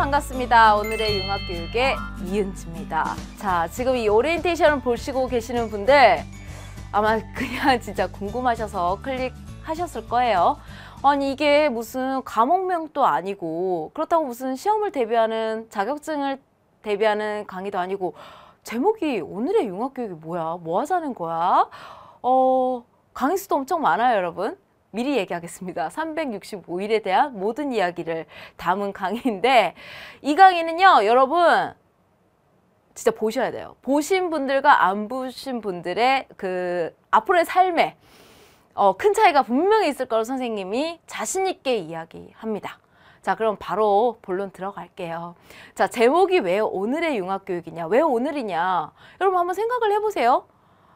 반갑습니다. 오늘의 융합교육의 이은지입니다. 자, 지금 이 오리엔테이션을 보시고 계시는 분들 아마 그냥 진짜 궁금하셔서 클릭하셨을 거예요. 아니 이게 무슨 과목명도 아니고 그렇다고 무슨 시험을 대비하는 자격증을 대비하는 강의도 아니고 제목이 오늘의 융합교육이 뭐야? 뭐 하자는 거야? 어 강의 수도 엄청 많아요 여러분 미리 얘기하겠습니다. 365일에 대한 모든 이야기를 담은 강의인데 이 강의는요, 여러분 진짜 보셔야 돼요. 보신 분들과 안 보신 분들의 그 앞으로의 삶에 어, 큰 차이가 분명히 있을 거로 선생님이 자신 있게 이야기합니다. 자 그럼 바로 본론 들어갈게요. 자 제목이 왜 오늘의 융합교육이냐 왜 오늘이냐 여러분 한번 생각을 해보세요.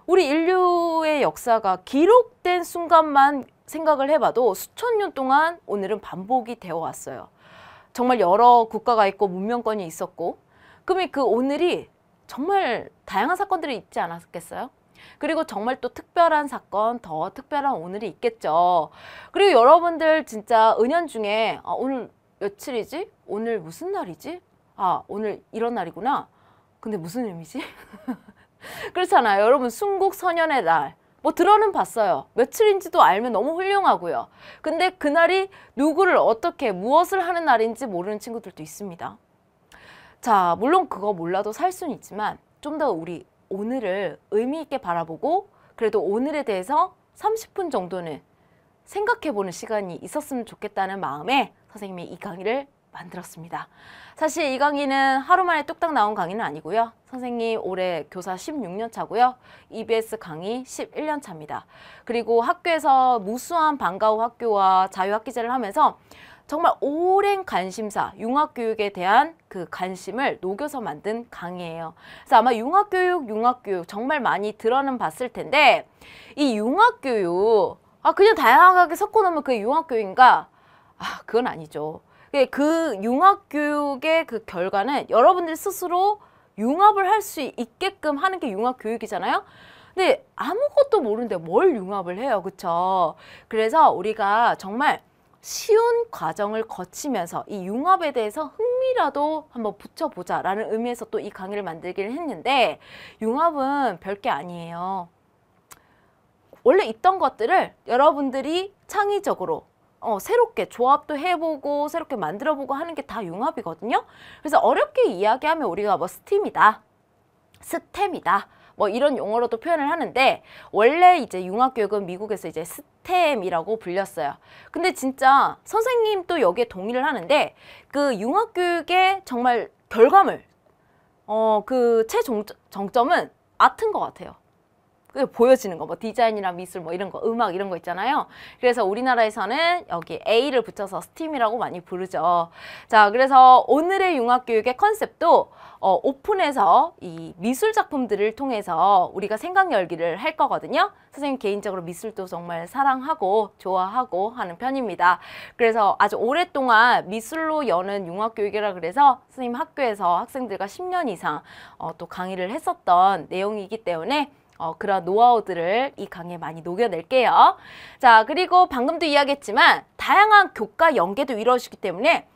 우리 인류의 역사가 기록된 순간만 생각을 해봐도 수천 년 동안 오늘은 반복이 되어 왔어요. 정말 여러 국가가 있고 문명권이 있었고 그러면 그 오늘이 정말 다양한 사건들이 있지 않았겠어요? 그리고 정말 또 특별한 사건, 더 특별한 오늘이 있겠죠. 그리고 여러분들 진짜 은연 중에 아, 오늘 며칠이지? 오늘 무슨 날이지? 아, 오늘 이런 날이구나. 근데 무슨 의미지? 그렇잖아요. 여러분, 순국선연의 날. 뭐 들어는 봤어요. 며칠인지도 알면 너무 훌륭하고요. 근데 그날이 누구를 어떻게 무엇을 하는 날인지 모르는 친구들도 있습니다. 자 물론 그거 몰라도 살 수는 있지만 좀 더 우리 오늘을 의미 있게 바라보고 그래도 오늘에 대해서 30분 정도는 생각해보는 시간이 있었으면 좋겠다는 마음에 선생님이 이 강의를 만들었습니다. 사실 이 강의는 하루 만에 뚝딱 나온 강의는 아니고요. 선생님 올해 교사 16년 차고요. EBS 강의 11년 차입니다. 그리고 학교에서 무수한 방과후 학교와 자유학기제를 하면서 정말 오랜 관심사, 융합교육에 대한 그 관심을 녹여서 만든 강의예요. 그래서 아마 융합교육, 융합교육 정말 많이 들어는 봤을 텐데 이 융합교육, 아 그냥 다양하게 섞어놓으면 그게 융합교육인가? 아 그건 아니죠. 예, 그 융합 교육의 그 결과는 여러분들 스스로 융합을 할 수 있게끔 하는 게 융합 교육이잖아요. 근데 아무것도 모르는데 뭘 융합을 해요. 그렇죠? 그래서 우리가 정말 쉬운 과정을 거치면서 이 융합에 대해서 흥미라도 한번 붙여보자 라는 의미에서 또 이 강의를 만들기를 했는데 융합은 별게 아니에요. 원래 있던 것들을 여러분들이 창의적으로 어, 새롭게 조합도 해보고 새롭게 만들어보고 하는 게 다 융합이거든요. 그래서 어렵게 이야기하면 우리가 뭐 스팀이다, 스템이다. 뭐 이런 용어로도 표현을 하는데 원래 이제 융합교육은 미국에서 이제 스템이라고 불렸어요. 근데 진짜 선생님도 여기에 동의를 하는데 그 융합교육의 정말 결과물 어그 최종점은 아트인 것 같아요. 보여지는 거 뭐 디자인이나 미술 뭐 이런 거 음악 이런 거 있잖아요 그래서 우리나라에서는 여기 A를 붙여서 스팀이라고 많이 부르죠 자 그래서 오늘의 융합교육의 컨셉도 어, 오픈해서 이 미술 작품들을 통해서 우리가 생각 열기를 할 거거든요 선생님 개인적으로 미술도 정말 사랑하고 좋아하고 하는 편입니다 그래서 아주 오랫동안 미술로 여는 융합교육이라 그래서 선생님 학교에서 학생들과 10년 이상 어, 또 강의를 했었던 내용이기 때문에 어, 그런 노하우들을 이 강의에 많이 녹여낼게요. 자, 그리고 방금도 이야기했지만 다양한 교과 연계도 이루어지기 때문에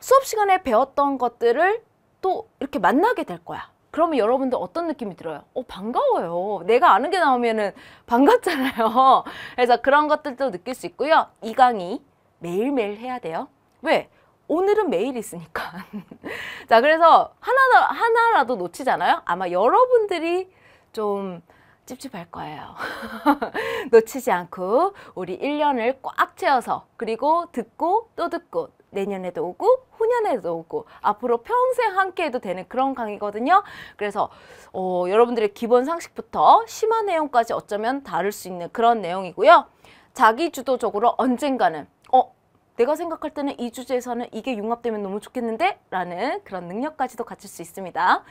수업 시간에 배웠던 것들을 또 이렇게 만나게 될 거야. 그러면 여러분들 어떤 느낌이 들어요? 어, 반가워요. 내가 아는 게 나오면은 반갑잖아요. 그래서 그런 것들도 느낄 수 있고요. 이 강의 매일매일 해야 돼요. 왜? 오늘은 매일 있으니까. 자, 그래서 하나, 하나라도 놓치잖아요? 아마 여러분들이 좀 찝찝할 거예요. 놓치지 않고 우리 1년을 꽉 채워서 그리고 듣고 또 듣고 내년에도 오고 후년에도 오고 앞으로 평생 함께해도 되는 그런 강의거든요. 그래서 어, 여러분들의 기본 상식부터 심화 내용까지 어쩌면 다룰 수 있는 그런 내용이고요. 자기주도적으로 언젠가는 어 내가 생각할 때는 이 주제에서는 이게 융합되면 너무 좋겠는데? 라는 그런 능력까지도 갖출 수 있습니다.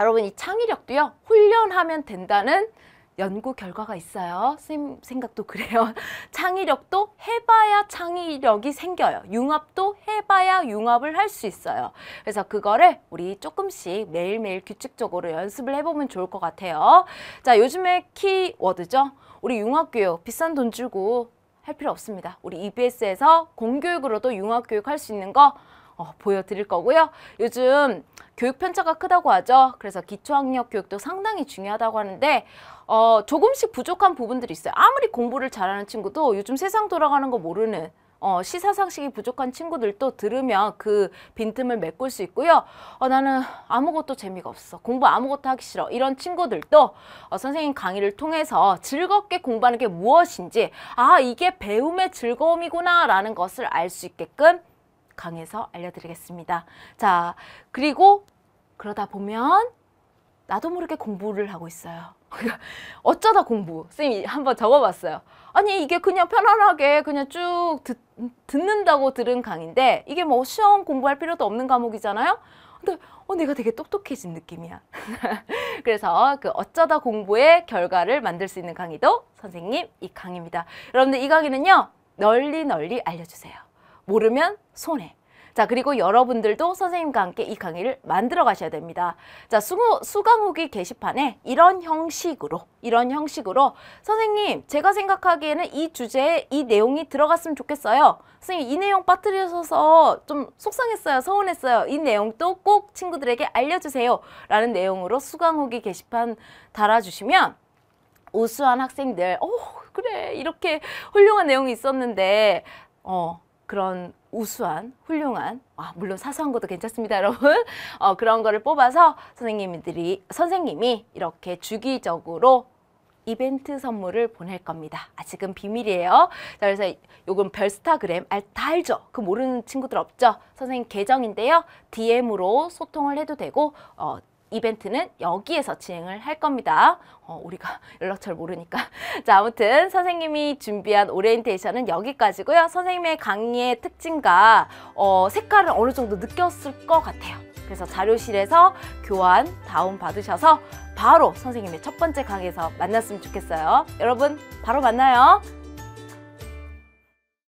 여러분 이 창의력도요 훈련하면 된다는 연구 결과가 있어요. 선생님 생각도 그래요. 창의력도 해봐야 창의력이 생겨요. 융합도 해봐야 융합을 할 수 있어요. 그래서 그거를 우리 조금씩 매일매일 규칙적으로 연습을 해보면 좋을 것 같아요. 자, 요즘에 키워드죠. 우리 융합교육 비싼 돈 주고 할 필요 없습니다. 우리 EBS에서 공교육으로도 융합교육 할 수 있는 거 어, 보여드릴 거고요. 요즘 교육 편차가 크다고 하죠. 그래서 기초학력 교육도 상당히 중요하다고 하는데 어, 조금씩 부족한 부분들이 있어요. 아무리 공부를 잘하는 친구도 요즘 세상 돌아가는 거 모르는 어, 시사상식이 부족한 친구들도 들으면 그 빈틈을 메꿀 수 있고요. 어, 나는 아무것도 재미가 없어. 공부 아무것도 하기 싫어. 이런 친구들도 어, 선생님 강의를 통해서 즐겁게 공부하는 게 무엇인지 아 이게 배움의 즐거움이구나 라는 것을 알 수 있게끔 강에서 알려드리겠습니다. 자, 그리고 그러다 보면 나도 모르게 공부를 하고 있어요. 그러니까 어쩌다 공부. 선생님이 한번 적어봤어요. 아니 이게 그냥 편안하게 그냥 쭉 듣, 듣는다고 들은 강인데 이게 뭐 시험 공부할 필요도 없는 과목이잖아요. 근데 어, 내가 되게 똑똑해진 느낌이야. 그래서 그 어쩌다 공부의 결과를 만들 수 있는 강의도 선생님 이 강의입니다. 여러분들 이 강의는요. 널리 널리 알려주세요. 모르면 손해. 자, 그리고 여러분들도 선생님과 함께 이 강의를 만들어 가셔야 됩니다. 자, 수, 고 수강 후기 게시판에 이런 형식으로, 이런 형식으로 선생님, 제가 생각하기에는 이 주제에 이 내용이 들어갔으면 좋겠어요. 선생님, 이 내용 빠뜨리셔서 좀 속상했어요. 서운했어요. 이 내용도 꼭 친구들에게 알려주세요. 라는 내용으로 수강 후기 게시판 달아주시면 우수한 학생들, 오, 어, 그래, 이렇게 훌륭한 내용이 있었는데, 어, 그런 우수한, 훌륭한, 아, 물론 사소한 것도 괜찮습니다, 여러분. 어, 그런 거를 뽑아서 선생님들이, 선생님이 이렇게 주기적으로 이벤트 선물을 보낼 겁니다. 아직은 비밀이에요. 자, 그래서 요건 별스타그램, 알, 아, 다 알죠? 그 모르는 친구들 없죠? 선생님 계정인데요. DM으로 소통을 해도 되고, 어, 이벤트는 여기에서 진행을 할 겁니다. 어, 우리가 연락처를 모르니까. 자, 아무튼 선생님이 준비한 오리엔테이션은 여기까지고요. 선생님의 강의의 특징과 어, 색깔을 어느 정도 느꼈을 것 같아요. 그래서 자료실에서 교환 다운받으셔서 바로 선생님의 첫 번째 강의에서 만났으면 좋겠어요. 여러분 바로 만나요.